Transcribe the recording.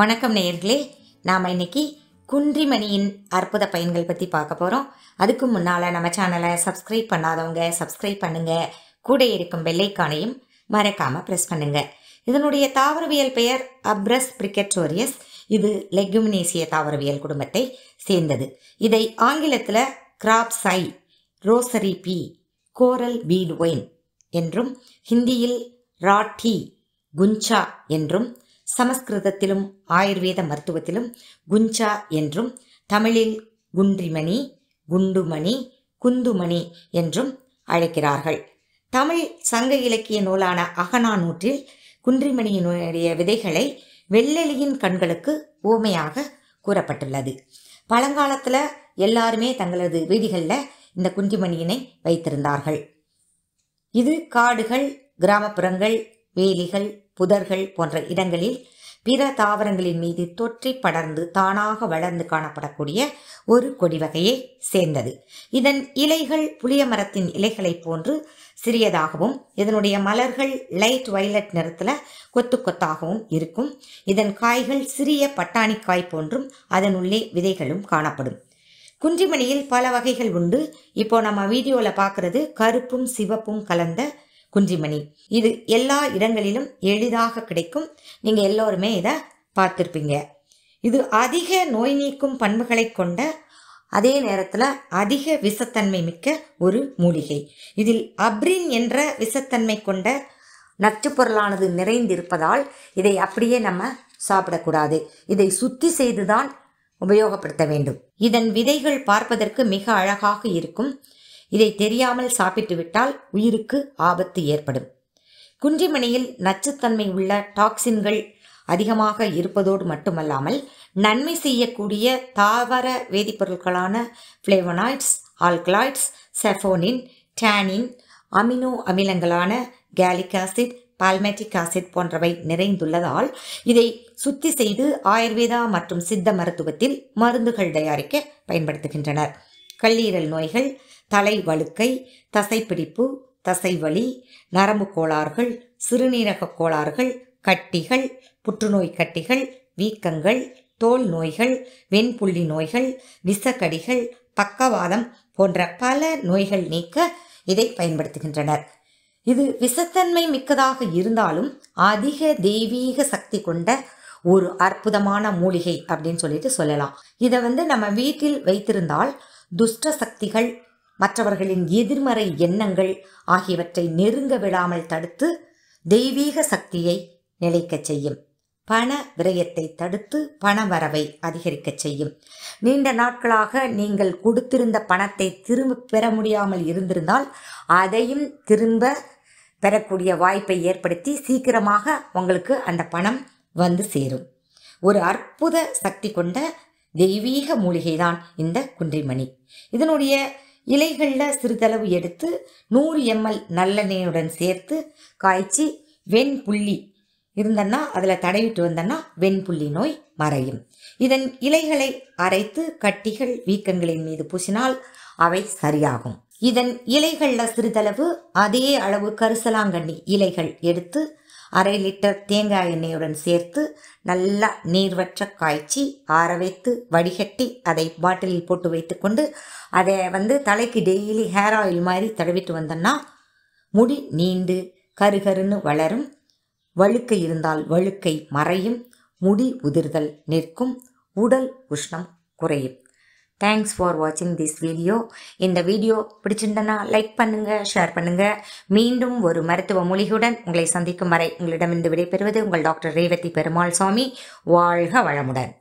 வணக்கம் நேயர்களே நாம் இன்னைக்கு குன்றிமணியின் அற்புத பயன்கள் பற்றி பார்க்க போகிறோம் அதுக்கு முன்னால் நம்ம சேனலை சப்ஸ்கிரைப் பண்ணாதவங்க சப்ஸ்கிரைப் பண்ணுங்கள் கூட இருக்கும் வெள்ளைக்கானையும் மறக்காமல் ப்ரெஸ் பண்ணுங்கள் இதனுடைய தாவரவியல் பெயர் அப்ரஸ் பிரிக்கட்டோரியஸ் இது லெக்யூமினேசிய தாவரவியல் குடும்பத்தை சேர்ந்தது இதை ஆங்கிலத்தில் crab's eye rosary pea coral bead vine என்றும் ஹிந்தியில் ராட்டி குஞ்சா என்றும் சமஸ்கிருதத்திலும் ஆயுர்வேத மருத்துவத்திலும் குஞ்சா என்றும் தமிழில் குன்றிமணி குண்டுமணி குந்துமணி என்றும் அழைக்கிறார்கள் தமிழ் சங்க இலக்கிய நூலான அகனா நூற்றில் குன்றிமணியினுடைய விதைகளை வெள்ளெலியின் கண்களுக்கு ஊமையாக கூறப்பட்டுள்ளது பழங்காலத்தில் எல்லாருமே தங்களது வீதிகளில் இந்த குன்றிமணியினை வைத்திருந்தார்கள் இது காடுகள் கிராமப்புறங்கள் வேலிகள் புதர்கள் போன்ற இடங்களில் பிற தாவரங்களின் மீது தொற்றி படர்ந்து தானாக வளர்ந்து காணப்படக்கூடிய ஒரு கொடி வகையை சேர்ந்தது இதன் இலைகள் புளிய மரத்தின் இலைகளைப் போன்று சிறியதாகவும் இதனுடைய மலர்கள் லைட் வைலட் நிறத்தில் கொத்து கொத்தாகவும் இருக்கும் இதன் காய்கள் சிறிய பட்டாணிக்காய் போன்றும் அதன் உள்ளே விதைகளும் காணப்படும் குன்றிமணியில் பல வகைகள் உண்டு இப்போ நம்ம வீடியோவில் பார்க்கறது கருப்பும் சிவப்பும் கலந்த குன்றிமணி இது எல்லா இடங்களிலும் எளிதாக கிடைக்கும் நீங்கள் எல்லோருமே இதை பார்த்துருப்பீங்க இது அதிக நோய் நீக்கும் பண்புகளை கொண்ட அதே நேரத்தில் அதிக விஷத்தன்மை மிக்க ஒரு மூலிகை இதில் அப்ரின் என்ற விஷத்தன்மை கொண்ட நச்சு பொருளானது நிறைந்திருப்பதால் இதை அப்படியே நம்ம சாப்பிடக்கூடாது இதை சுத்தி செய்துதான் உபயோகப்படுத்த வேண்டும் இதன் விதைகள் பார்ப்பதற்கு மிக அழகாக இருக்கும் இதை தெரியாமல் சாப்பிட்டு விட்டால் உயிருக்கு ஆபத்து ஏற்படும் குன்றிமணியில் நச்சுத்தன்மை உள்ள டாக்சின்கள் அதிகமாக இருப்பதோடு மட்டுமல்லாமல் நன்மை செய்யக்கூடிய தாவர வேதிப்பொருட்களான flavonoids alkaloids saponin tannin amino அமிலங்களான கேலிக் ஆசிட் பால்மேட்டிக் ஆசிட் போன்றவை நிறைந்துள்ளதால் இதை சுத்தி செய்து ஆயுர்வேதா மற்றும் சித்த மருத்துவத்தில் மருந்துகள் தயாரிக்க பயன்படுத்துகின்றனர் கல்லீரல் நோய்கள் தலை வழுக்கை தசைப்பிடிப்பு தசைவலி நரம்பு கோளாறுகள் சிறுநீரக கோளாறுகள் கட்டிகள் புற்றுநோய் கட்டிகள் வீக்கங்கள் தோல் நோய்கள் வெண்புள்ளி நோய்கள் விசக்கடிகள் பக்கவாதம் போன்ற பல நோய்கள் நீக்க இதை பயன்படுத்துகின்றனர் இது விசத்தன்மை மிக்கதாக இருந்தாலும் அதிக தெய்வீக சக்தி கொண்ட ஒரு அற்புதமான மூலிகை அப்படின்னு சொல்லிட்டு சொல்லலாம் இதை வந்து நம்ம வீட்டில் வைத்திருந்தால் துஷ்ட சக்திகள் மற்றவர்களின் எதிர்மறை எண்ணங்கள் ஆகியவற்றை நெருங்க விடாமல் தடுத்து தெய்வீக சக்தியை நிலைக்கச் செய்யும் பண விரயத்தை தடுத்து பண வரவை அதிகரிக்கச் செய்யும் நீண்ட நாட்களாக நீங்கள் கொடுத்திருந்த பணத்தை திரும்ப பெற முடியாமல் இருந்திருந்தால் அதையும் திரும்ப பெறக்கூடிய வாய்ப்பை ஏற்படுத்தி சீக்கிரமாக உங்களுக்கு அந்த பணம் வந்து சேரும் ஒரு அற்புத சக்தி கொண்ட தெய்வீக மூலிகைதான் இந்த குன்றிமணி இதனுடைய இலைகளில் சிறிதளவு எடுத்து நூறு எம்எல் நல்லெண்ணெயுடன் சேர்த்து காய்ச்சி வெண்புள்ளி இருந்தன்னா அதில் தடவிட்டு வந்தன்னா வெண்புள்ளி நோய் மறையும் இதன் இலைகளை அரைத்து கட்டிகள் வீக்கங்களின் மீது பூசினால் அவை சரியாகும் இதன் இலைகளில் சிறிதளவு அதே அளவு கரிசலாங்கண்ணி இலைகள் எடுத்து அரை லிட்டர் தேங்காய் எண்ணெயுடன் சேர்த்து நல்லா நீர்வற்ற காய்ச்சி ஆற வைத்து வடிகட்டி அதை பாட்டிலில் போட்டு வைத்துக்கொண்டு அதை வந்து தலைக்கு டெய்லி ஹேர் ஆயில் மாதிரி தடவிட்டு வந்தோன்னா முடி நீண்டு கருகருன்னு வளரும் வழுக்கை இருந்தால் வழுக்கை மறையும் முடி உதிர்தல் நிற்கும் உடல் உஷ்ணம் குறையும் தேங்க்ஸ் ஃபார் வாட்சிங் திஸ் வீடியோ இந்த வீடியோ பிடிச்சிருந்தனா லைக் பண்ணுங்கள் ஷேர் பண்ணுங்கள் மீண்டும் ஒரு மருத்துவ மொழிகுடன் உங்களை சந்திக்கும் வரை உங்களிடமிருந்து விடைபெறுவது உங்கள் டாக்டர் ரேவதி பெருமாள் சுவாமி வாழ்க வளமுடன்